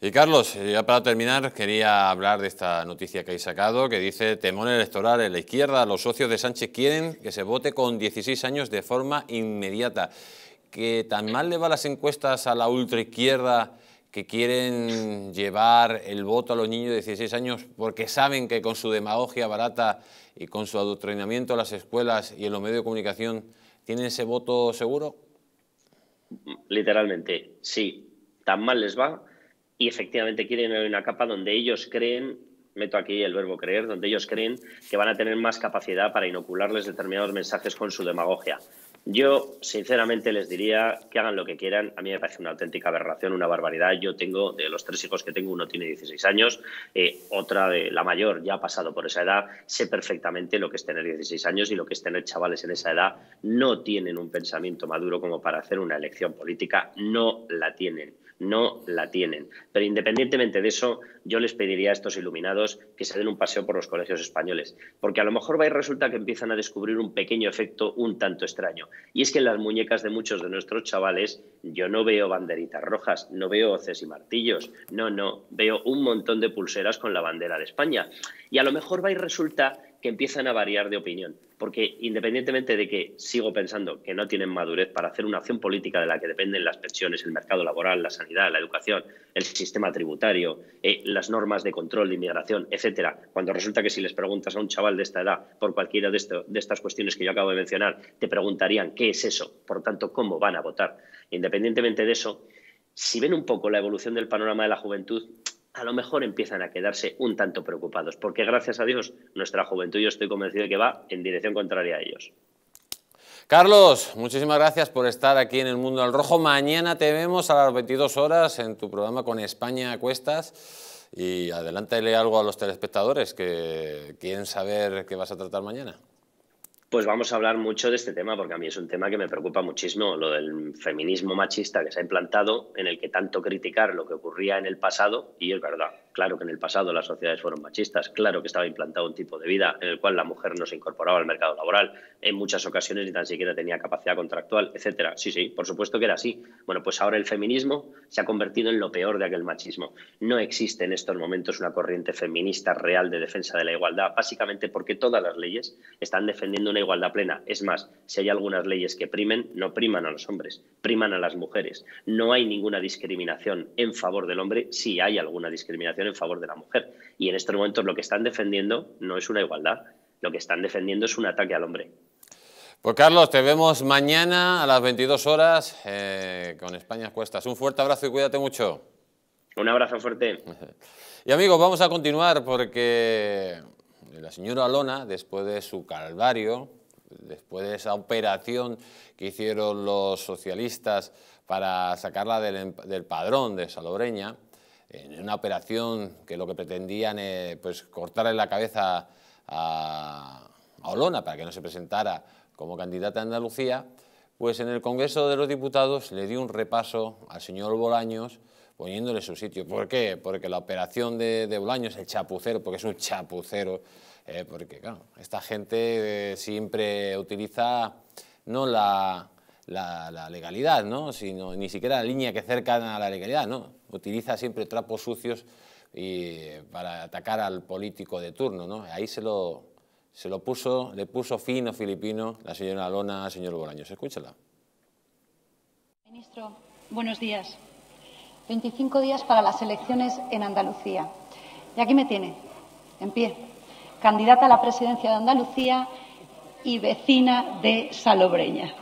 Y Carlos, eh, ya para terminar, quería hablar de esta noticia que hay sacado, que dice temor electoral en la izquierda, los socios de Sánchez quieren que se vote con 16 años de forma inmediata. ¿Que tan mal le va las encuestas a la ultraizquierda quieren llevar el voto a los niños de 16 años porque saben que con su demagogia barata y con su adoctrinamiento en las escuelas y en los medios de comunicación tienen ese voto seguro? Literalmente, sí. Tan mal les va y efectivamente quieren una capa donde ellos creen, meto aquí el verbo creer, donde ellos creen que van a tener más capacidad para inocularles determinados mensajes con su demagogia. Yo, sinceramente, les diría que hagan lo que quieran. A mí me parece una auténtica aberración, una barbaridad. Yo tengo, de los tres hijos que tengo, uno tiene 16 años, eh, otra, de la mayor, ya ha pasado por esa edad. Sé perfectamente lo que es tener 16 años y lo que es tener chavales en esa edad. No tienen un pensamiento maduro como para hacer una elección política, no la tienen no la tienen. Pero independientemente de eso, yo les pediría a estos iluminados que se den un paseo por los colegios españoles, porque a lo mejor va y resulta que empiezan a descubrir un pequeño efecto un tanto extraño. Y es que en las muñecas de muchos de nuestros chavales yo no veo banderitas rojas, no veo hoces y martillos, no, no, veo un montón de pulseras con la bandera de España. Y a lo mejor va y resulta que empiezan a variar de opinión. Porque independientemente de que sigo pensando que no tienen madurez para hacer una acción política de la que dependen las pensiones, el mercado laboral, la sanidad, la educación, el sistema tributario, eh, las normas de control de inmigración, etcétera, cuando resulta que si les preguntas a un chaval de esta edad por cualquiera de, de estas cuestiones que yo acabo de mencionar, te preguntarían qué es eso, por tanto, cómo van a votar. Independientemente de eso, si ven un poco la evolución del panorama de la juventud, a lo mejor empiezan a quedarse un tanto preocupados, porque gracias a Dios nuestra juventud yo estoy convencido de que va en dirección contraria a ellos. Carlos, muchísimas gracias por estar aquí en el Mundo al Rojo. Mañana te vemos a las 22 horas en tu programa con España Cuestas y adelántale algo a los telespectadores que quieren saber qué vas a tratar mañana. Pues vamos a hablar mucho de este tema porque a mí es un tema que me preocupa muchísimo, lo del feminismo machista que se ha implantado, en el que tanto criticar lo que ocurría en el pasado, y es verdad, Claro que en el pasado las sociedades fueron machistas, claro que estaba implantado un tipo de vida en el cual la mujer no se incorporaba al mercado laboral, en muchas ocasiones ni tan siquiera tenía capacidad contractual, etcétera. Sí, sí, por supuesto que era así. Bueno, pues ahora el feminismo se ha convertido en lo peor de aquel machismo. No existe en estos momentos una corriente feminista real de defensa de la igualdad, básicamente porque todas las leyes están defendiendo una igualdad plena. Es más, si hay algunas leyes que primen, no priman a los hombres, priman a las mujeres. No hay ninguna discriminación en favor del hombre, sí hay alguna discriminación en favor de la mujer. Y en estos momentos lo que están defendiendo no es una igualdad, lo que están defendiendo es un ataque al hombre. Pues Carlos, te vemos mañana a las 22 horas eh, con España Cuestas. Un fuerte abrazo y cuídate mucho. Un abrazo fuerte. <laughs> Y amigos, vamos a continuar porque la señora Alona, después de su calvario, después de esa operación que hicieron los socialistas para sacarla del, em-, del padrón de Salobreña, en una operación que lo que pretendían es pues, cortarle la cabeza a, Olona para que no se presentara como candidata a Andalucía, pues en el Congreso de los Diputados le dio un repaso al señor Bolaños poniéndole su sitio. ¿Por qué? Porque la operación de, Bolaños, el chapucero, porque es un chapucero, eh, porque esta gente eh, siempre utiliza no la la, legalidad, ¿no? Sino, ni siquiera la línea que cercan a la legalidad, ¿no? Utiliza siempre trapos sucios y, eh, para atacar al político de turno, ¿no? Ahí se lo, se lo puso, le puso fino filipino la señora Lona señor Bolaños. Escúchala. Ministro, buenos días. 25 días para las elecciones en Andalucía. Y aquí me tiene, en pie, candidata a la presidencia de Andalucía y vecina de Salobreña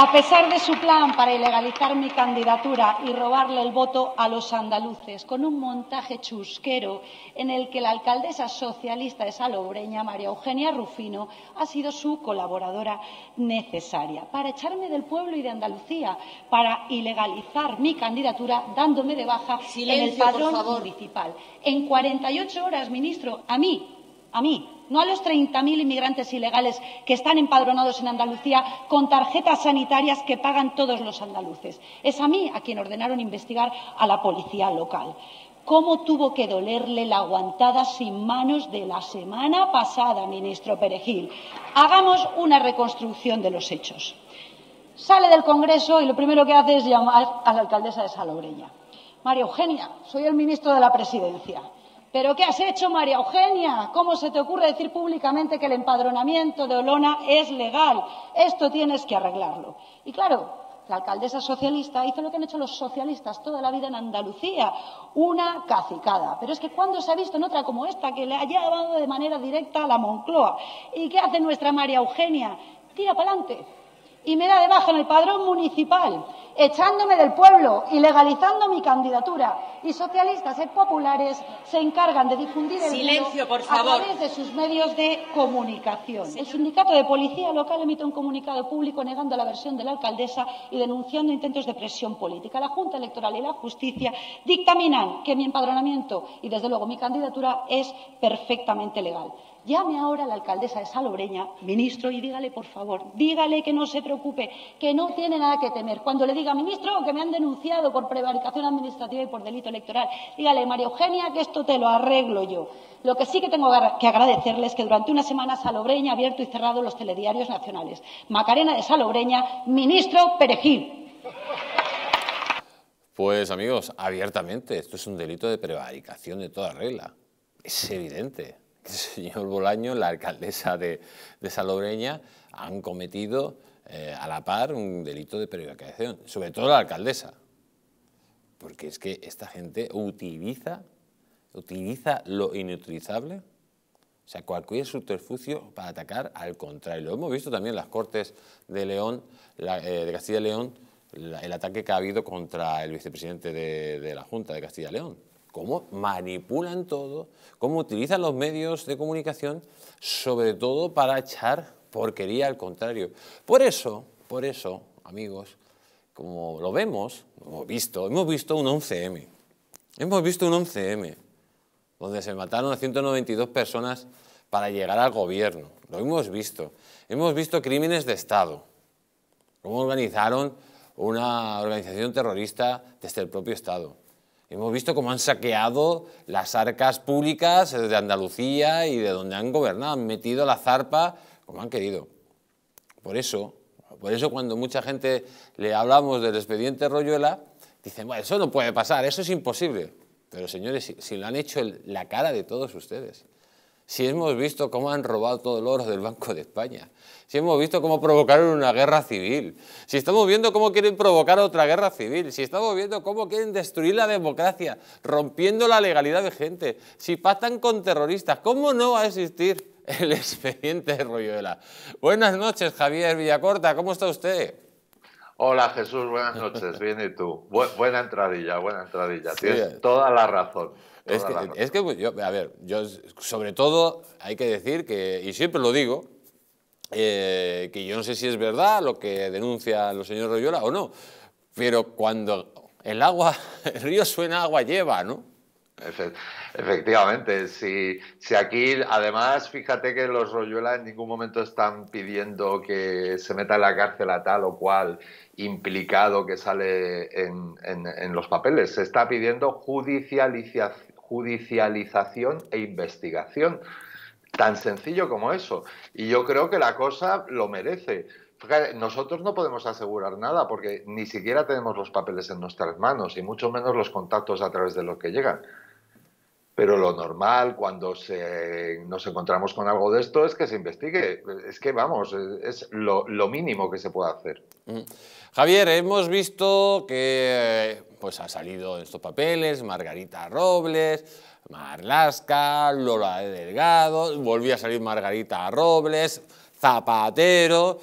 a pesar de su plan para ilegalizar mi candidatura y robarle el voto a los andaluces, con un montaje chusquero en el que la alcaldesa socialista de Salobreña, María Eugenia Rufino, ha sido su colaboradora necesaria para echarme del pueblo y de Andalucía, para ilegalizar mi candidatura dándome de baja en el padrón municipal. En 48 horas, ministro, a mí, a mí, no a los 30.000 inmigrantes ilegales que están empadronados en Andalucía con tarjetas sanitarias que pagan todos los andaluces. Es a mí a quien ordenaron investigar a la policía local. ¿Cómo tuvo que dolerle la aguantada sin manos de la semana pasada, ministro Perejil? Hagamos una reconstrucción de los hechos. Sale del Congreso y lo primero que hace es llamar a la alcaldesa de Salobreña. María Eugenia, soy el ministro de la Presidencia. ¿Pero qué has hecho, María Eugenia? ¿Cómo se te ocurre decir públicamente que el empadronamiento de Olona es legal? Esto tienes que arreglarlo. Y claro, la alcaldesa socialista hizo lo que han hecho los socialistas toda la vida en Andalucía, una cacicada. Pero es que ¿cuándo se ha visto en otra como esta que le ha llevado de manera directa a la Moncloa? ¿Y qué hace nuestra María Eugenia? Tira para adelante y me da de baja en el padrón municipal, echándome del pueblo, y legalizando mi candidatura. Y socialistas y populares se encargan de difundir el Silencio, por favor. a través de sus medios de comunicación. El sindicato de policía local emite un comunicado público negando la versión de la alcaldesa y denunciando intentos de presión política. La Junta Electoral y la Justicia dictaminan que mi empadronamiento y, desde luego, mi candidatura es perfectamente legal. Llame ahora a la alcaldesa de Salobreña, ministro, y dígale, por favor, dígale que no se preocupe, que no tiene nada que temer. Cuando le diga, ministro, que me han denunciado por prevaricación administrativa y por delito electoral, dígale, María Eugenia, que esto te lo arreglo yo. Lo que sí que tengo que agradecerle es que durante una semana Salobreña ha abierto y cerrado los telediarios nacionales. Macarena de Salobreña, ministro Perejil. Pues amigos, abiertamente, esto es un delito de prevaricación de toda regla. Es evidente el señor Bolaño, la alcaldesa de, Salobreña, han cometido eh, a la par un delito de prevaricación, sobre todo la alcaldesa, porque es que esta gente utiliza, utiliza lo inutilizable, o sea, cualquier subterfugio para atacar al contrario. Lo hemos visto también en las Cortes de León, eh, de Castilla y León, el ataque que ha habido contra el vicepresidente de, de la Junta de Castilla y León cómo manipulan todo, cómo utilizan los medios de comunicación, sobre todo para echar porquería al contrario. Por eso, por eso, amigos, como lo vemos, hemos visto, hemos visto un 11M. Hemos visto un 11M, donde se mataron a 192 personas para llegar al gobierno. Lo hemos visto. Hemos visto crímenes de Estado, cómo organizaron una organización terrorista desde el propio Estado. Hemos visto cómo han saqueado las arcas públicas de Andalucía y de donde han gobernado, han metido la zarpa como han querido. Por eso, por eso cuando mucha gente le hablamos del expediente Royuela, dicen, bueno, eso no puede pasar, eso es imposible. Pero señores, si, lo han hecho la cara de todos ustedes. Si hemos visto cómo han robado todo el oro del Banco de España, si hemos visto cómo provocaron una guerra civil, si estamos viendo cómo quieren provocar otra guerra civil, si estamos viendo cómo quieren destruir la democracia, rompiendo la legalidad de gente, si pactan con terroristas, ¿cómo no va a existir el <laughs> expediente de Royuela? Buenas noches, Javier Villacorta, ¿cómo está usted? Hola Jesús, buenas noches, bien y tú. buena entradilla, buena entradilla, tienes eh. toda la razón. Es que, es pues, que, yo, a ver, yo sobre todo hay que decir que, y siempre lo digo, eh, que yo no sé si es verdad lo que denuncia el señor Royola o no, pero cuando el agua, <laughs> el río suena, agua lleva, ¿no? Efectivamente, si, si aquí, además, fíjate que los Royuela en ningún momento están pidiendo que se meta en la cárcel a tal o cual implicado que sale en los papeles, se está pidiendo judicialización judicialización e investigación. Tan sencillo como eso. Y yo creo que la cosa lo merece. Nosotros no podemos asegurar nada porque ni siquiera tenemos los papeles en nuestras manos y mucho menos los contactos a través de los que llegan. Pero lo normal cuando nos encontramos con algo de esto es que se investigue. Es que vamos, es lo, lo mínimo que se puede hacer. Mm. Javier, hemos visto que eh, pues ha salido en estos papeles Margarita Robles, Marlasca, Lola Delgado, volvía a salir Margarita Robles, Zapatero,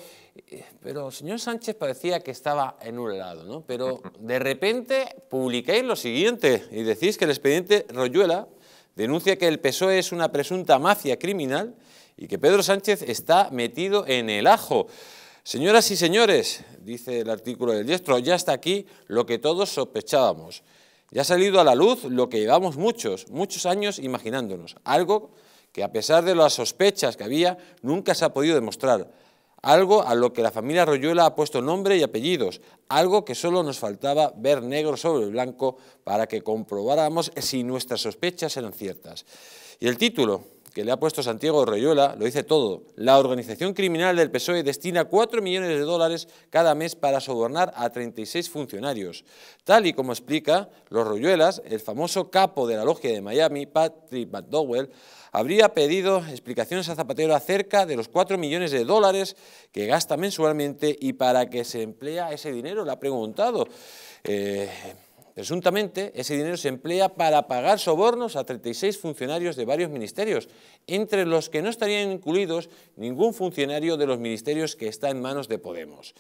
eh, pero el señor Sánchez parecía que estaba en un lado, ¿no? Pero de repente publicáis lo siguiente y decís que el expediente Royuela denuncia que el PSOE es una presunta mafia criminal y que Pedro Sánchez está metido en el ajo. Señoras y señores, dice el artículo del diestro, ya está aquí lo que todos sospechábamos. Ya ha salido a la luz lo que llevamos muchos, muchos años imaginándonos. Algo que a pesar de las sospechas que había, nunca se ha podido demostrar. Algo a lo que la familia Royuela ha puesto nombre y apellidos. Algo que solo nos faltaba ver negro sobre blanco para que comprobáramos si nuestras sospechas eran ciertas. Y el título, que le ha puesto Santiago Royuela lo dice todo. La organización criminal del PSOE destina 4 millones de dólares cada mes para sobornar a 36 funcionarios. Tal y como explica los Royuelas, el famoso capo de la logia de Miami, Patrick McDowell, habría pedido explicaciones a Zapatero acerca de los 4 millones de dólares que gasta mensualmente y para qué se emplea ese dinero, le ha preguntado. Eh, Presuntamente, ese dinero se emplea para pagar sobornos a 36 funcionarios de varios ministerios, entre los que no estarían incluidos ningún funcionario de los ministerios que está en manos de Podemos.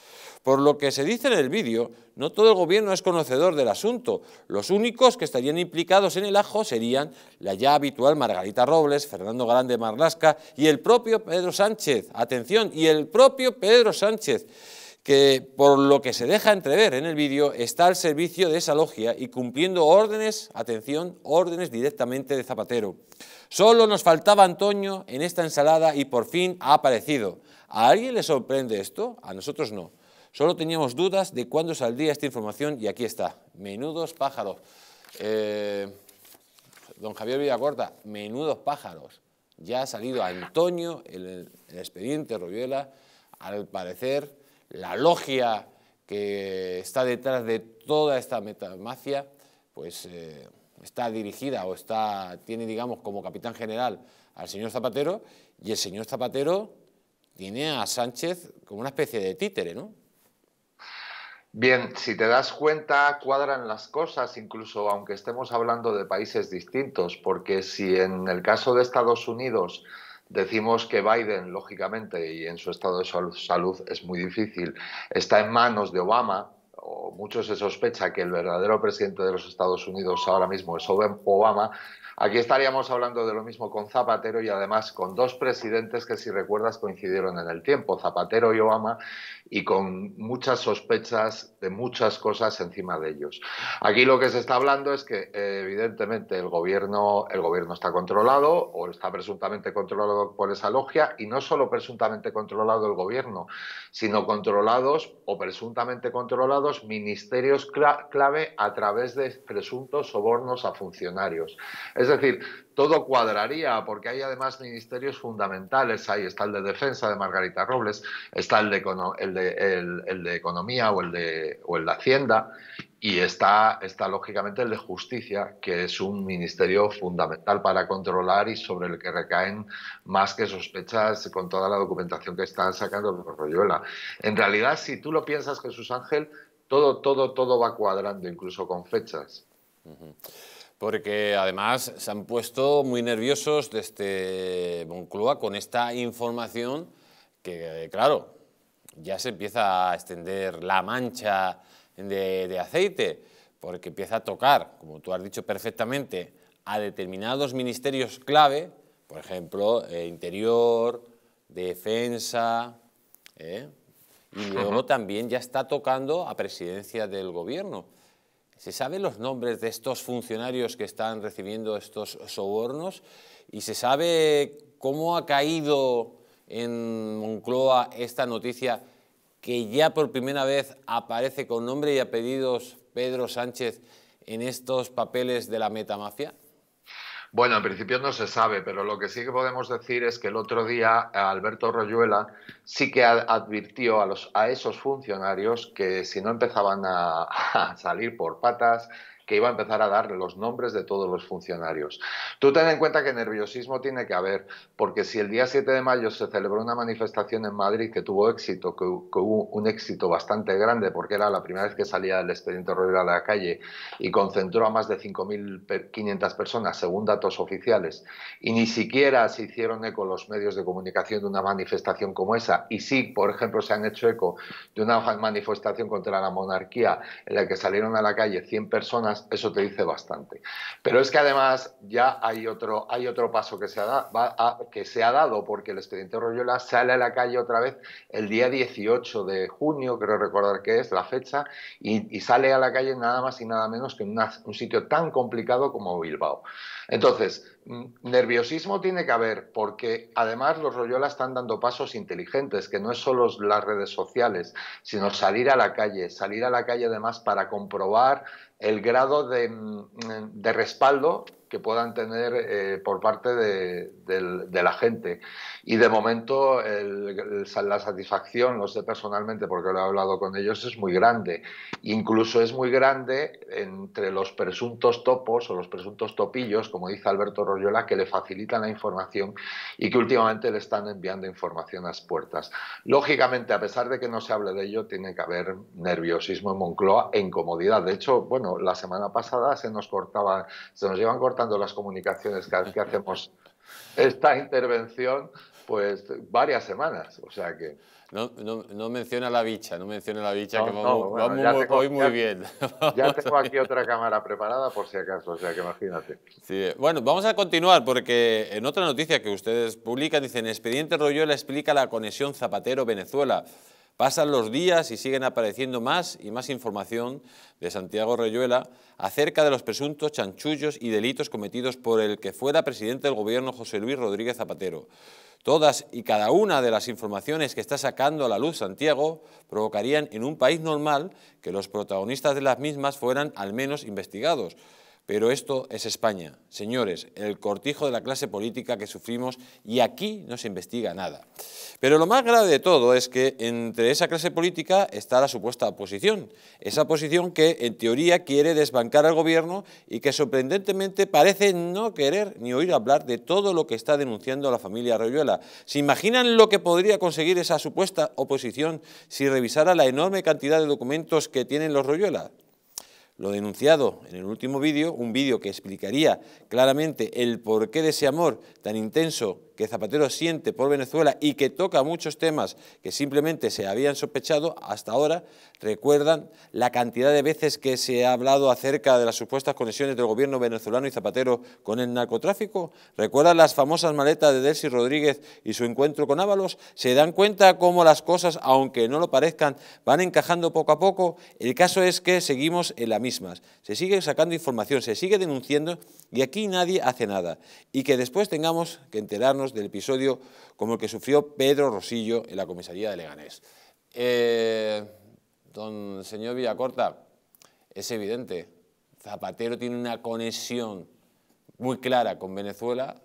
Por lo que se dice en el vídeo, no todo el gobierno es conocedor del asunto. Los únicos que estarían implicados en el ajo serían la ya habitual Margarita Robles, Fernando Grande Marlasca y el propio Pedro Sánchez. Atención, y el propio Pedro Sánchez que por lo que se deja entrever en el vídeo está al servicio de esa logia y cumpliendo órdenes, atención, órdenes directamente de Zapatero. Solo nos faltaba Antonio en esta ensalada y por fin ha aparecido. ¿A alguien le sorprende esto? A nosotros no. Solo teníamos dudas de cuándo saldría esta información y aquí está. Menudos pájaros. Eh, don Javier Villacorta, menudos pájaros. Ya ha salido Antonio, el, el expediente roviela al parecer la logia que está detrás de toda esta metamacia, pues eh, está dirigida o está, tiene, digamos, como capitán general al señor Zapatero, y el señor Zapatero tiene a Sánchez como una especie de títere, ¿no? Bien, si te das cuenta, cuadran las cosas, incluso aunque estemos hablando de países distintos, porque si en el caso de Estados Unidos Decimos que Biden, lógicamente, y en su estado de salud es muy difícil, está en manos de Obama, o mucho se sospecha que el verdadero presidente de los Estados Unidos ahora mismo es Obama, aquí estaríamos hablando de lo mismo con Zapatero y además con dos presidentes que si recuerdas coincidieron en el tiempo, Zapatero y Obama, y con muchas sospechas de muchas cosas encima de ellos. Aquí lo que se está hablando es que evidentemente el gobierno, el gobierno está controlado o está presuntamente controlado por esa logia y no solo presuntamente controlado el gobierno, sino controlados o presuntamente controlados ministerios clave a través de presuntos sobornos a funcionarios. Es decir, todo cuadraría, porque hay además ministerios fundamentales. Ahí está el de Defensa de Margarita Robles, está el de, el de, Economía o el de, el de Hacienda, y está, está lógicamente el de Justicia, que es un ministerio fundamental para controlar y sobre el que recaen más que sospechas con toda la documentación que están sacando Royuela. En realidad, si tú lo piensas, Jesús Ángel, todo, todo, todo va cuadrando, incluso con fechas. Porque además se han puesto muy nerviosos desde este Moncloa con esta información que, claro, ya se empieza a extender la mancha de, aceite, porque empieza a tocar, como tú has dicho perfectamente, a determinados ministerios clave, por ejemplo, eh, interior, defensa, ¿eh? y luego también ya está tocando a presidencia del gobierno. ¿Se saben los nombres de estos funcionarios que están recibiendo estos sobornos? ¿Y se sabe cómo ha caído en Moncloa esta noticia que ya por primera vez aparece con nombre y apellidos Pedro Sánchez en estos papeles de la metamafia? Bueno, en principio no se sabe, pero lo que sí que podemos decir es que el otro día Alberto Royuela sí que advirtió a, esos funcionarios que si no empezaban a <laughs> salir por patas, que iba a empezar a dar los nombres de todos los funcionarios. Tú ten en cuenta que nerviosismo tiene que haber, porque si el día 7 de mayo se celebró una manifestación en Madrid que tuvo éxito, que, hubo un éxito bastante grande, porque era la primera vez que salía el expediente Royal a la calle y concentró a más de 5.500 personas, según datos oficiales, y ni siquiera se hicieron eco los medios de comunicación de una manifestación como esa, y sí, por ejemplo, se han hecho eco de una manifestación contra la monarquía en la que salieron a la calle 100 personas, eso te dice bastante. Pero es que además ya hay otro, paso que se, ha dado, porque el expediente Royola sale a la calle otra vez el día 18 de junio, creo recordar que es la fecha, y, sale a la calle nada más y nada menos que en un sitio tan complicado como Bilbao. Entonces, mm, nerviosismo tiene que haber, porque además los Royola están dando pasos inteligentes, que no es solo las redes sociales, sino salir a la calle, salir a la calle además para comprobar el grado de, mm, de respaldo que puedan tener eh, por parte de, la gente. Y de momento la satisfacción, lo sé personalmente porque lo he hablado con ellos, es muy grande. Incluso es muy grande entre los presuntos topos o los presuntos topillos, como dice Alberto Royola, que le facilitan la información y que últimamente le están enviando información a las puertas. Lógicamente, a pesar de que no se hable de ello, tiene que haber nerviosismo en Moncloa e incomodidad. De hecho, bueno, la semana pasada se nos cortaba, se nos llevan las comunicaciones que hacemos esta intervención, pues varias semanas. O sea que. No, no, menciona la bicha, no menciona la bicha, que vamos, muy, hoy muy bien. Ya tengo aquí otra cámara preparada por si acaso, o sea que imagínate. Sí, bueno, vamos a continuar porque en otra noticia que ustedes publican dicen: Expediente Royola explica la conexión Zapatero-Venezuela. Pasan los días y siguen apareciendo más y más información de Santiago Reyuela acerca de los presuntos chanchullos y delitos cometidos por el que fuera presidente del gobierno José Luis Rodríguez Zapatero. Todas y cada una de las informaciones que está sacando a la luz Santiago provocarían en un país normal que los protagonistas de las mismas fueran al menos investigados, pero esto es España, señores, el cortijo de la clase política que sufrimos y aquí no se investiga nada. Pero lo más grave de todo es que entre esa clase política está la supuesta oposición, esa oposición que en teoría quiere desbancar al gobierno y que sorprendentemente parece no querer ni oír hablar de todo lo que está denunciando la familia Royuela. ¿Se imaginan lo que podría conseguir esa supuesta oposición si revisara la enorme cantidad de documentos que tienen los Royuela? Lo denunciado en el último vídeo, un vídeo que explicaría claramente el porqué de ese amor tan intenso que Zapatero siente por Venezuela y que toca muchos temas que simplemente se habían sospechado hasta ahora, recuerdan la cantidad de veces que se ha hablado acerca de las supuestas conexiones del gobierno venezolano y Zapatero con el narcotráfico, recuerdan las famosas maletas de Delcy Rodríguez y su encuentro con Ábalos, se dan cuenta cómo las cosas, aunque no lo parezcan, van encajando poco a poco, el caso es que seguimos en las mismas, se sigue sacando información, se sigue denunciando y aquí nadie hace nada y que después tengamos que enterarnos del episodio como el que sufrió Pedro Rosillo en la comisaría de Leganés. Eh, don señor Villacorta, es evidente, Zapatero tiene una conexión muy clara con Venezuela.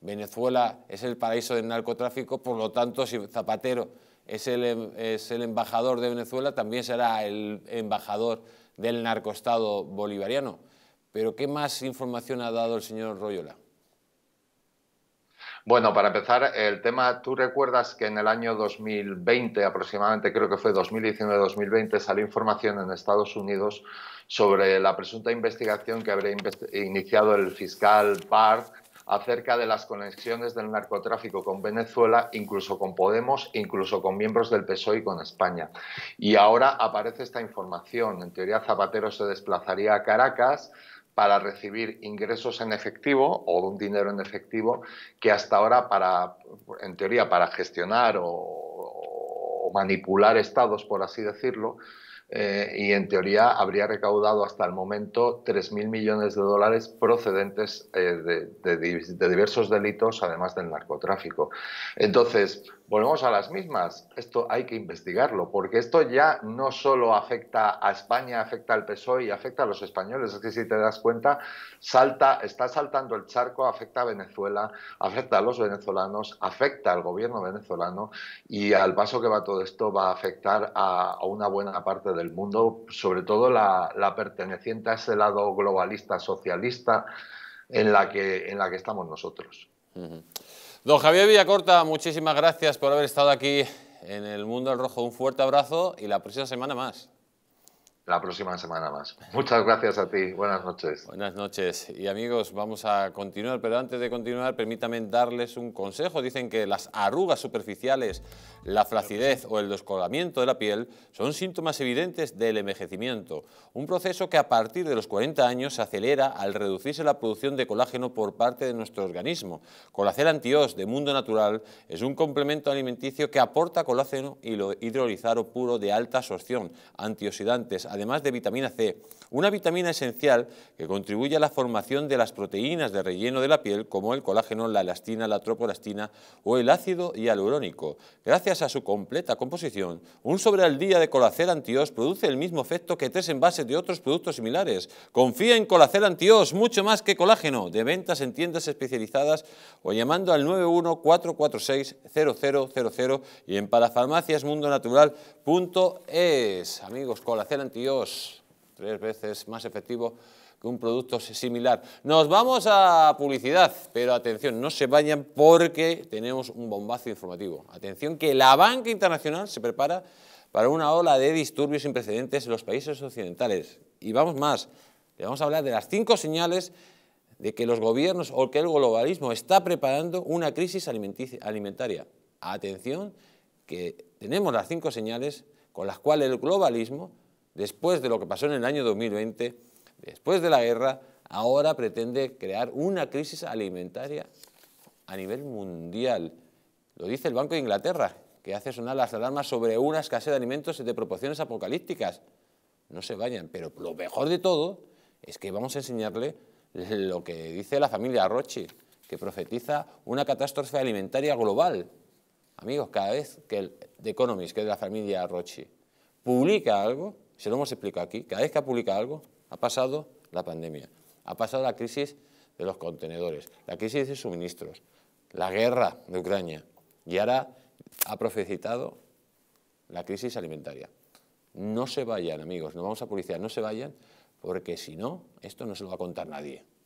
Venezuela es el paraíso del narcotráfico, por lo tanto, si Zapatero es el, em, es el embajador de Venezuela, también será el embajador del narcoestado bolivariano. Pero ¿qué más información ha dado el señor Royola? Bueno, para empezar, el tema, tú recuerdas que en el año 2020, aproximadamente creo que fue 2019-2020, salió información en Estados Unidos sobre la presunta investigación que habría iniciado el fiscal Park acerca de las conexiones del narcotráfico con Venezuela, incluso con Podemos, incluso con miembros del PSOE y con España. Y ahora aparece esta información. En teoría, Zapatero se desplazaría a Caracas para recibir ingresos en efectivo o un dinero en efectivo que hasta ahora para, en teoría, para gestionar o, manipular estados, por así decirlo, eh, y en teoría habría recaudado hasta el momento 3.000 millones de dólares procedentes eh, de, diversos delitos, además del narcotráfico. Entonces, volvemos a las mismas. Esto hay que investigarlo, porque esto ya no solo afecta a España, afecta al PSOE y afecta a los españoles. Es que si te das cuenta, salta, está saltando el charco, afecta a Venezuela, afecta a los venezolanos, afecta al gobierno venezolano y al paso que va todo esto va a afectar a, una buena parte del mundo, sobre todo la, perteneciente a ese lado globalista, socialista, en la que, en la que estamos nosotros. Don Javier Villacorta, muchísimas gracias por haber estado aquí en el Mundo del Rojo. Un fuerte abrazo y la próxima semana más la próxima semana más. Muchas gracias a ti, buenas noches. Buenas noches y amigos, vamos a continuar, pero antes de continuar ...permítame darles un consejo. Dicen que las arrugas superficiales, la flacidez o el descolamiento de la piel son síntomas evidentes del envejecimiento, un proceso que a partir de los 40 años se acelera al reducirse la producción de colágeno por parte de nuestro organismo. Colacel Antios de Mundo Natural es un complemento alimenticio que aporta colágeno hidrolizado puro de alta absorción, antioxidantes, además de vitamina C, una vitamina esencial que contribuye a la formación de las proteínas de relleno de la piel como el colágeno, la elastina, la tropolastina o el ácido hialurónico. Gracias a su completa composición, un sobre al día de Colacel Antios produce el mismo efecto que tres envases de otros productos similares. Confía en Colacel Antios, mucho más que colágeno, de ventas en tiendas especializadas o llamando al 914460000 y en parafarmaciasmundonatural.es. Amigos, Colacel Antios tres veces más efectivo que un producto similar. Nos vamos a publicidad, pero atención, no se vayan porque tenemos un bombazo informativo. Atención que la banca internacional se prepara para una ola de disturbios sin precedentes en los países occidentales. Y vamos más, le vamos a hablar de las cinco señales de que los gobiernos o que el globalismo está preparando una crisis alimentaria. Atención, que tenemos las cinco señales con las cuales el globalismo después de lo que pasó en el año 2020, después de la guerra, ahora pretende crear una crisis alimentaria a nivel mundial. Lo dice el Banco de Inglaterra, que hace sonar las alarmas sobre una escasez de alimentos de proporciones apocalípticas. No se vayan, pero lo mejor de todo es que vamos a enseñarle lo que dice la familia Rochi, que profetiza una catástrofe alimentaria global. Amigos, cada vez que The Economist, que es de la familia Rochi, publica algo, se lo hemos explicado aquí. Cada vez que ha publicado algo, ha pasado la pandemia, ha pasado la crisis de los contenedores, la crisis de suministros, la guerra de Ucrania y ahora ha profecitado la crisis alimentaria. No se vayan, amigos, no vamos a publicar, no se vayan, porque si no, esto no se lo va a contar nadie.